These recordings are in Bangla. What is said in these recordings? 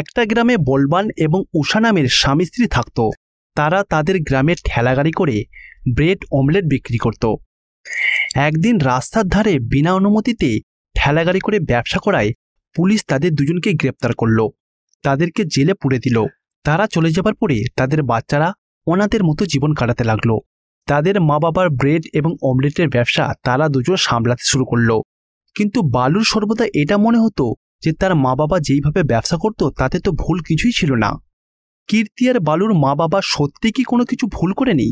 একটা গ্রামে বলবান এবং উষা নামের স্বামী স্ত্রী থাকত তারা তাদের গ্রামের ঠেলাগাড়ি করে ব্রেড অমলেট বিক্রি করত একদিন রাস্তার ধারে বিনা অনুমতিতে ঠেলাগাড়ি করে ব্যবসা করায় পুলিশ তাদের দুজনকে গ্রেপ্তার করল তাদেরকে জেলে পুড়ে দিল তারা চলে যাবার পরে তাদের বাচ্চারা ওনাদের মতো জীবন কাটাতে লাগলো তাদের মা বাবার ব্রেড এবং অমলেটের ব্যবসা তারা দুজন সামলাতে শুরু করলো কিন্তু বালুর সর্বদা এটা মনে হতো যে তার মা বাবা যেইভাবে ব্যবসা করত তাতে তো ভুল কিছুই ছিল না কীর্তি আর বালুর মা বাবা সত্যি কি কোনো কিছু ভুল করেনি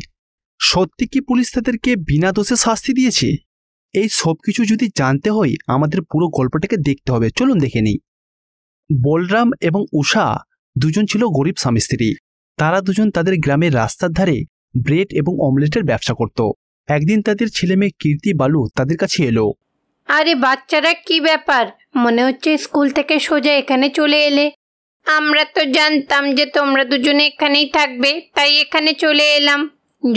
সত্যি কি পুলিশ তাদেরকে বিনা দোষে শাস্তি দিয়েছে এই সব কিছু যদি জানতে হয় আমাদের পুরো গল্পটাকে দেখতে হবে চলুন দেখে নিই বলরাম এবং উষা দুজন ছিল গরিব স্বামী স্ত্রী তারা দুজন তাদের গ্রামের রাস্তার ধারে ব্রেড এবং অমলেটের ব্যবসা করত একদিন তাদের ছেলেমেয়ে কীর্তি বালু তাদের কাছে এলো আরে বাচ্চারা কি ব্যাপার মনে হচ্ছে স্কুল থেকে সোজা এখানে চলে এলে আমরা তো জানতাম যে তোমরা দুজনে এখানেই থাকবে তাই এখানে চলে এলাম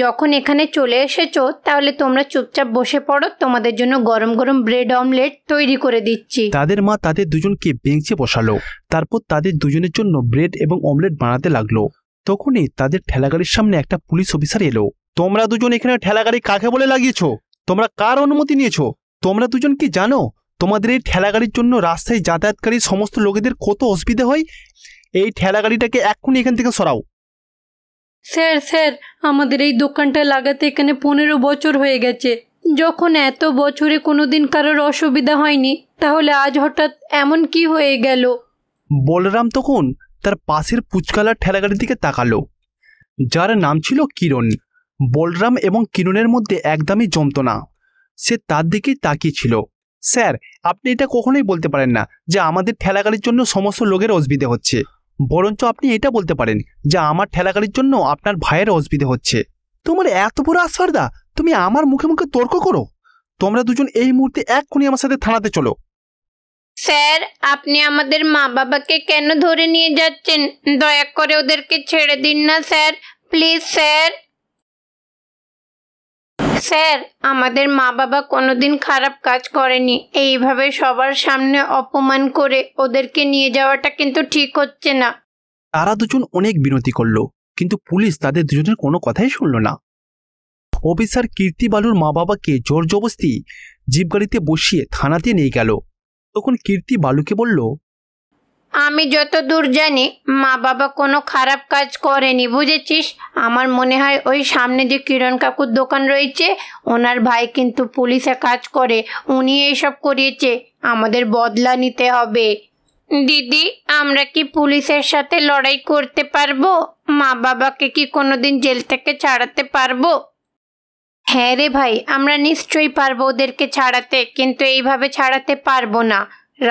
যখন এখানে চলে এসেছো তাহলে তোমরা চুপচাপ বসে পড়ো তোমাদের জন্য গরম গরম ব্রেড অমলেট তৈরি করে দিচ্ছি তাদের মা তাদের দুজনকে বেঞ্চে বসালো তারপর তাদের দুজনের জন্য ব্রেড এবং অমলেট বানাতে লাগলো তখনই তাদের ঠেলাগাড়ির সামনে একটা পুলিশ অফিসার এলো তোমরা দুজন এখানে ঠেলাগাড়ি কাকে বলে লাগিয়েছো তোমরা কার অনুমতি নিয়েছো তোমরা দুজন কি জানো তোমাদের এই ঠেলাগাড়ির জন্য রাস্তায় যাতায়াতকারী সমস্ত লোকেদের কত অসুবিধে হয় এই ঠেলাগাড়িটাকে এক্ষুনি এখান থেকে সরাও স্যার স্যার আমাদের এই দোকানটা লাগাতে এখানে পনেরো বছর হয়ে গেছে যখন এত বছরে কোনোদিন কারোর অসুবিধা হয়নি তাহলে আজ হঠাৎ এমন কি হয়ে গেল বলরাম তখন তার পাশের পুচকালার ঠেলাগাড়ির দিকে তাকালো যার নাম ছিল কিরণ বলরাম এবং কিরণের মধ্যে একদমই জমত না সে তার দিকেই ছিল স্যার আপনি এটা কখনোই বলতে পারেন না যে আমাদের ঠেলাগাড়ির জন্য সমস্ত লোকের অসুবিধে হচ্ছে বরঞ্চ আপনি এটা বলতে পারেন যে আমার ঠেলাগাড়ির জন্য আপনার ভাইয়ের অসুবিধে হচ্ছে তোমার এত বড় আশ্বারদা তুমি আমার মুখে মুখে তর্ক করো তোমরা দুজন এই মুহূর্তে এক্ষুনি আমার সাথে থানাতে চলো স্যার আপনি আমাদের মা বাবাকে কেন ধরে নিয়ে যাচ্ছেন দয়া করে ওদেরকে ছেড়ে দিন না স্যার প্লিজ স্যার স্যার আমাদের মা বাবা কোনোদিন খারাপ কাজ করেনি এইভাবে সবার সামনে অপমান করে ওদেরকে নিয়ে যাওয়াটা কিন্তু ঠিক হচ্ছে না তারা দুজন অনেক বিনতি করল কিন্তু পুলিশ তাদের দুজনের কোনো কথাই শুনল না অফিসার বালুর মা বাবাকে জোর জবস্তি জীবগাড়িতে বসিয়ে থানাতে নিয়ে গেল তখন কীর্তি বালুকে বলল আমি যত দূর জানি মা বাবা কোনো খারাপ কাজ করেনি বুঝেছিস আমার মনে হয় ওই সামনে যে কিরণ কাকুর দোকান রয়েছে ওনার ভাই কিন্তু পুলিশে কাজ করে উনি এইসব করিয়েছে আমাদের বদলা নিতে হবে দিদি আমরা কি পুলিশের সাথে লড়াই করতে পারবো মা বাবাকে কি কোনোদিন জেল থেকে ছাড়াতে পারবো হ্যাঁ রে ভাই আমরা নিশ্চয়ই পারবো ওদেরকে ছাড়াতে কিন্তু এইভাবে ছাড়াতে পারবো না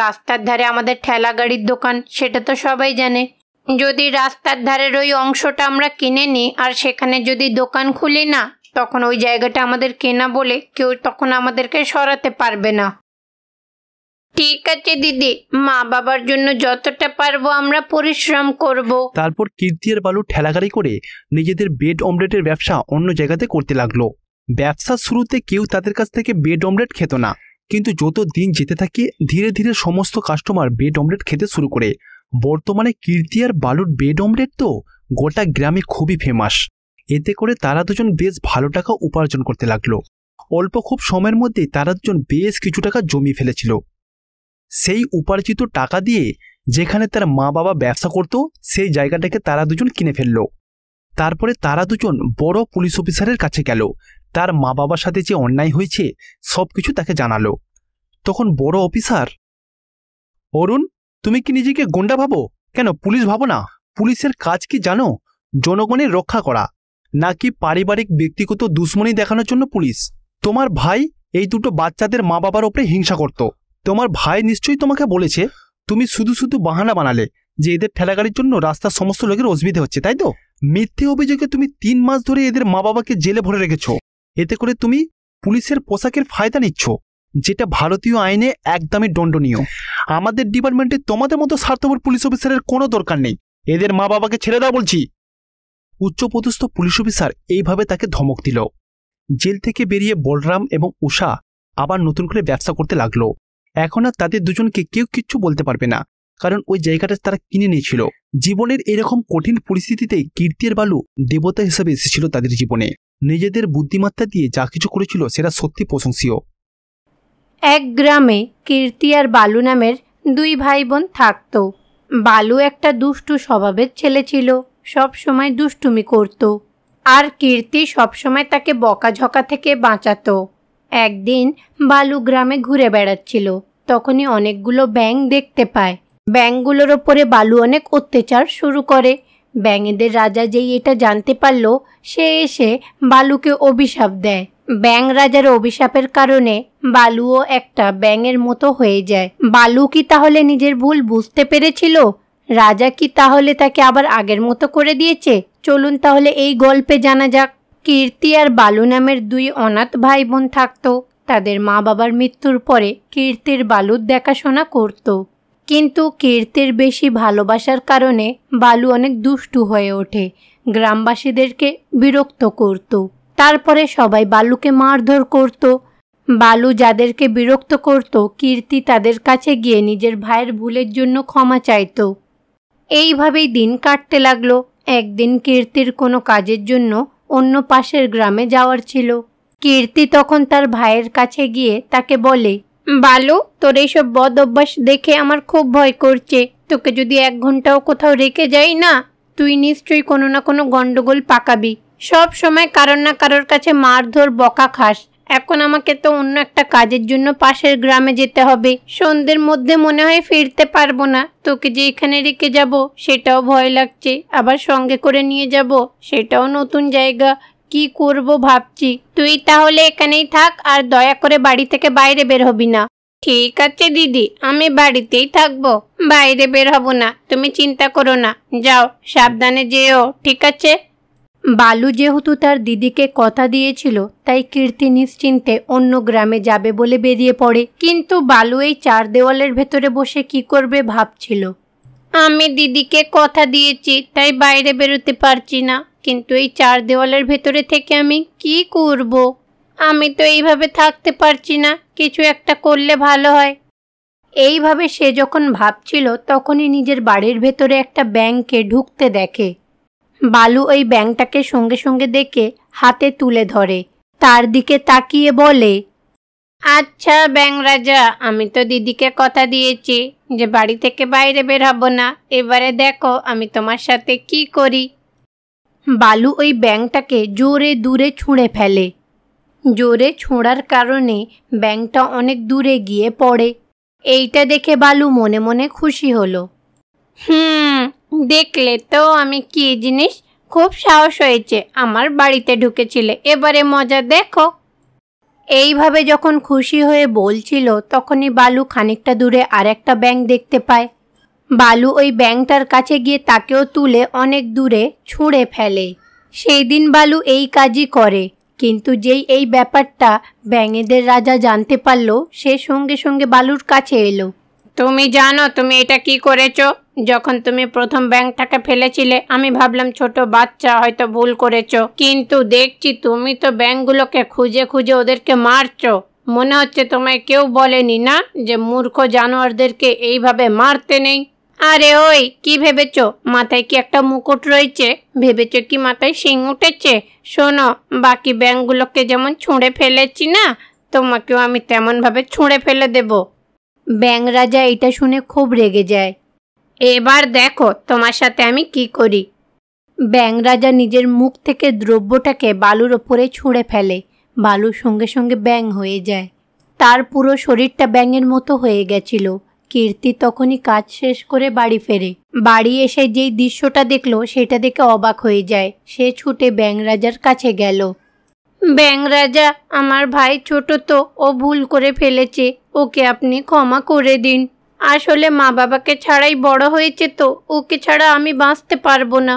রাস্তার ধারে আমাদের ঠেলা গাড়ির দোকান সেটা তো সবাই জানে যদি রাস্তার ধারের ওই অংশটা আমরা কিনে নিই আর সেখানে যদি দোকান খুলি না তখন ওই জায়গাটা আমাদের কেনা বলে কেউ তখন আমাদেরকে সরাতে পারবে না ঠিক আছে দিদি মা বাবার জন্য যতটা পারবো আমরা পরিশ্রম করব তারপর কীর্তি আর বালু ঠেলাগাড়ি করে নিজেদের বেড অমলেটের ব্যবসা অন্য জায়গাতে করতে লাগলো ব্যবসা শুরুতে কেউ তাদের কাছ থেকে বেড অমলেট খেত না কিন্তু যত দিন যেতে থাকে ধীরে ধীরে সমস্ত কাস্টমার বেড অমলেট খেতে শুরু করে বর্তমানে কীর্তি আর বালুর বেড অমলেট তো গোটা গ্রামে খুবই ফেমাস এতে করে তারা দুজন বেশ ভালো টাকা উপার্জন করতে লাগলো অল্প খুব সময়ের মধ্যেই তারা দুজন বেশ কিছু টাকা জমি ফেলেছিল সেই উপার্জিত টাকা দিয়ে যেখানে তার মা বাবা ব্যবসা করত সেই জায়গাটাকে তারা দুজন কিনে ফেলল তারপরে তারা দুজন বড় পুলিশ অফিসারের কাছে গেল তার মা বাবার সাথে যে অন্যায় হয়েছে সব কিছু তাকে জানালো তখন বড় অফিসার অরুণ তুমি কি নিজেকে গুন্ডা ভাবো কেন পুলিশ ভাবো না পুলিশের কাজ কি জানো জনগণের রক্ষা করা নাকি পারিবারিক ব্যক্তিগত দুশ্মনী দেখানোর জন্য পুলিশ তোমার ভাই এই দুটো বাচ্চাদের মা বাবার ওপরে হিংসা করত তোমার ভাই নিশ্চয়ই তোমাকে বলেছে তুমি শুধু শুধু বাহানা বানালে যে এদের ঠেলাগাড়ির জন্য রাস্তার সমস্ত লোকের অসুবিধে হচ্ছে তাই তো মিথ্যে অভিযোগে তুমি তিন মাস ধরে এদের মা বাবাকে জেলে ভরে রেখেছো এতে করে তুমি পুলিশের পোশাকের ফায়দা নিচ্ছ যেটা ভারতীয় আইনে একদমই দণ্ডনীয় আমাদের ডিপার্টমেন্টে তোমাদের মতো স্বার্থপর পুলিশ অফিসারের কোনো দরকার নেই এদের মা বাবাকে ছেড়ে দাও বলছি উচ্চপদস্থ পুলিশ অফিসার এইভাবে তাকে ধমক দিল জেল থেকে বেরিয়ে বলরাম এবং উষা আবার নতুন করে ব্যবসা করতে লাগলো এখন আর তাদের দুজনকে কেউ কিচ্ছু বলতে পারবে না কারণ ওই জায়গাটা তারা কিনে নিয়েছিল জীবনের এরকম কঠিন পরিস্থিতিতে কীর্তির বালু দেবতা হিসেবে এসেছিল তাদের জীবনে নিজেদের বুদ্ধিমত্তা দিয়ে যা কিছু করেছিল সেটা সত্যি প্রশংসীয় এক গ্রামে কীর্তি আর বালু নামের দুই ভাই বোন থাকত বালু একটা দুষ্টু স্বভাবের ছেলে ছিল সব সময় দুষ্টুমি করত আর কীর্তি সবসময় তাকে বকাঝকা থেকে বাঁচাতো একদিন বালু গ্রামে ঘুরে বেড়াচ্ছিল তখনই অনেকগুলো ব্যাং দেখতে পায় ব্যাংগুলোর ওপরে বালু অনেক অত্যাচার শুরু করে ব্যাঙেদের রাজা যেই এটা জানতে পারল সে এসে বালুকে অভিশাপ দেয় ব্যাং রাজার অভিশাপের কারণে বালুও একটা ব্যাঙের মতো হয়ে যায় বালু কি তাহলে নিজের ভুল বুঝতে পেরেছিল রাজা কি তাহলে তাকে আবার আগের মতো করে দিয়েছে চলুন তাহলে এই গল্পে জানা যাক কীর্তি আর বালু নামের দুই অনাথ ভাই বোন থাকতো তাদের মা বাবার মৃত্যুর পরে কীর্তির বালুর দেখাশোনা করতো কিন্তু কীর্তির বেশি ভালোবাসার কারণে বালু অনেক দুষ্টু হয়ে ওঠে গ্রামবাসীদেরকে বিরক্ত করত তারপরে সবাই বালুকে মারধর করত বালু যাদেরকে বিরক্ত করত কীর্তি তাদের কাছে গিয়ে নিজের ভাইয়ের ভুলের জন্য ক্ষমা চাইত এইভাবেই দিন কাটতে লাগলো একদিন কীর্তির কোনো কাজের জন্য অন্য পাশের গ্রামে যাওয়ার ছিল কীর্তি তখন তার ভাইয়ের কাছে গিয়ে তাকে বলে বালু তোর এইসব বদ অভ্যাস দেখে আমার খুব ভয় করছে তোকে যদি এক ঘন্টাও কোথাও রেখে যাই না তুই নিশ্চয়ই কোনো না কোনো গণ্ডগোল পাকাবি সব সময় কারোর না কারোর কাছে মারধর বকা খাস এখন আমাকে তো অন্য একটা কাজের জন্য পাশের গ্রামে যেতে হবে সন্ধ্যের মধ্যে মনে হয় ফিরতে পারবো না তোকে যে এখানে রেখে যাব সেটাও ভয় লাগছে আবার সঙ্গে করে নিয়ে যাব সেটাও নতুন জায়গা কি করব ভাবছি তুই তাহলে এখানেই থাক আর দয়া করে বাড়ি থেকে বাইরে বের হবি না ঠিক আছে দিদি আমি বাড়িতেই থাকবো বাইরে বের হব না তুমি চিন্তা করো না যাও সাবধানে যেও ঠিক আছে বালু যেহেতু তার দিদিকে কথা দিয়েছিল তাই কীর্তি নিশ্চিন্তে অন্য গ্রামে যাবে বলে বেরিয়ে পড়ে কিন্তু বালু এই চার দেওয়ালের ভেতরে বসে কি করবে ভাবছিল আমি দিদিকে কথা দিয়েছি তাই বাইরে বেরোতে পারছি না কিন্তু এই চার দেওয়ালের ভেতরে থেকে আমি কি করব। আমি তো এইভাবে থাকতে পারছি না কিছু একটা করলে ভালো হয় এইভাবে সে যখন ভাবছিল তখনই নিজের বাড়ির ভেতরে একটা ব্যাংকে ঢুকতে দেখে বালু ওই ব্যাংকটাকে সঙ্গে সঙ্গে দেখে হাতে তুলে ধরে তার দিকে তাকিয়ে বলে আচ্ছা ব্যাং রাজা আমি তো দিদিকে কথা দিয়েছি যে বাড়ি থেকে বাইরে বের হব না এবারে দেখো আমি তোমার সাথে কি করি বালু ওই ব্যাংটাকে জোরে দূরে ছুঁড়ে ফেলে জোরে ছোঁড়ার কারণে ব্যাংটা অনেক দূরে গিয়ে পড়ে এইটা দেখে বালু মনে মনে খুশি হলো হুম দেখলে তো আমি কি জিনিস খুব সাহস হয়েছে আমার বাড়িতে ঢুকেছিলে এবারে মজা দেখো এইভাবে যখন খুশি হয়ে বলছিল তখনই বালু খানিকটা দূরে আর একটা ব্যাঙ দেখতে পায় বালু ওই ব্যাংটার কাছে গিয়ে তাকেও তুলে অনেক দূরে ছুঁড়ে ফেলে সেই দিন বালু এই কাজই করে কিন্তু যেই এই ব্যাপারটা ব্যাঙেদের রাজা জানতে পারল সে সঙ্গে সঙ্গে বালুর কাছে এলো তুমি জানো তুমি এটা কি করেছো যখন তুমি প্রথম ব্যাংকটাকে ফেলেছিলে আমি ভাবলাম ছোট বাচ্চা হয়তো ভুল করেছো কিন্তু দেখছি তুমি তো ব্যাংকগুলোকে খুঁজে খুঁজে ওদেরকে মারছো মনে হচ্ছে তোমায় কেউ বলেনি না যে মূর্খ জানোয়ারদেরকে এইভাবে মারতে নেই আরে ওই কি ভেবেছ মাথায় কি একটা মুকুট রয়েছে ভেবেছ কি মাথায় শিং উঠেছে শোনো বাকি ব্যাংকগুলোকে যেমন ছুঁড়ে ফেলেছি না তোমাকেও আমি তেমনভাবে ছুঁড়ে ফেলে দেব ব্যাং রাজা এটা শুনে খুব রেগে যায় এবার দেখো তোমার সাথে আমি কি করি ব্যাং রাজা নিজের মুখ থেকে দ্রব্যটাকে বালুর ওপরে ছুঁড়ে ফেলে বালুর সঙ্গে সঙ্গে ব্যাং হয়ে যায় তার পুরো শরীরটা ব্যাঙের মতো হয়ে গেছিল কীর্তি তখনই কাজ শেষ করে বাড়ি ফেরে বাড়ি এসে যেই দৃশ্যটা দেখলো সেটা দেখে অবাক হয়ে যায় সে ছুটে ব্যাংরাজার কাছে গেল ব্যাংরাজা আমার ভাই ছোট তো ও ভুল করে ফেলেছে ওকে আপনি ক্ষমা করে দিন আসলে মা বাবাকে ছাড়াই বড় হয়েছে তো ওকে ছাড়া আমি বাঁচতে পারবো না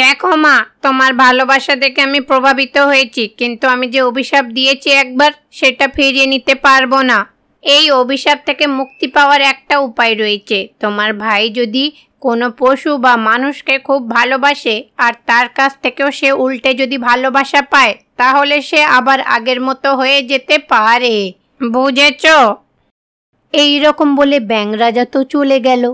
দেখো মা তোমার ভালোবাসা দেখে আমি প্রভাবিত হয়েছি কিন্তু আমি যে অভিশাপ দিয়েছি একবার সেটা ফিরিয়ে নিতে পারবো না এই অভিশাপ থেকে মুক্তি পাওয়ার একটা উপায় রয়েছে তোমার ভাই যদি কোনো পশু বা মানুষকে খুব ভালোবাসে আর তার কাছ থেকেও সে উল্টে যদি ভালোবাসা পায় তাহলে সে আবার আগের মতো হয়ে যেতে পারে বুঝেছ এই রকম বলে ব্যাং রাজা তো চলে গেল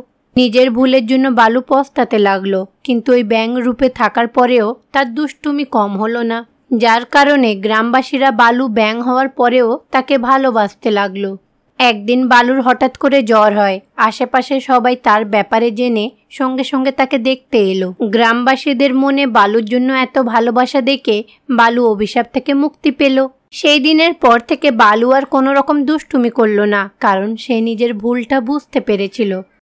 নিজের ভুলের জন্য বালু পস্তাতে লাগলো কিন্তু ওই ব্যাং রূপে থাকার পরেও তার দুষ্টুমি কম হলো না যার কারণে গ্রামবাসীরা বালু ব্যাং হওয়ার পরেও তাকে ভালোবাসতে লাগলো একদিন বালুর হঠাৎ করে জ্বর হয় আশেপাশে সবাই তার ব্যাপারে জেনে সঙ্গে সঙ্গে তাকে দেখতে এলো গ্রামবাসীদের মনে বালুর জন্য এত ভালোবাসা দেখে বালু অভিশাপ থেকে মুক্তি পেল সেই দিনের পর থেকে বালু আর কোনো রকম দুষ্টুমি করল না কারণ সে নিজের ভুলটা বুঝতে পেরেছিল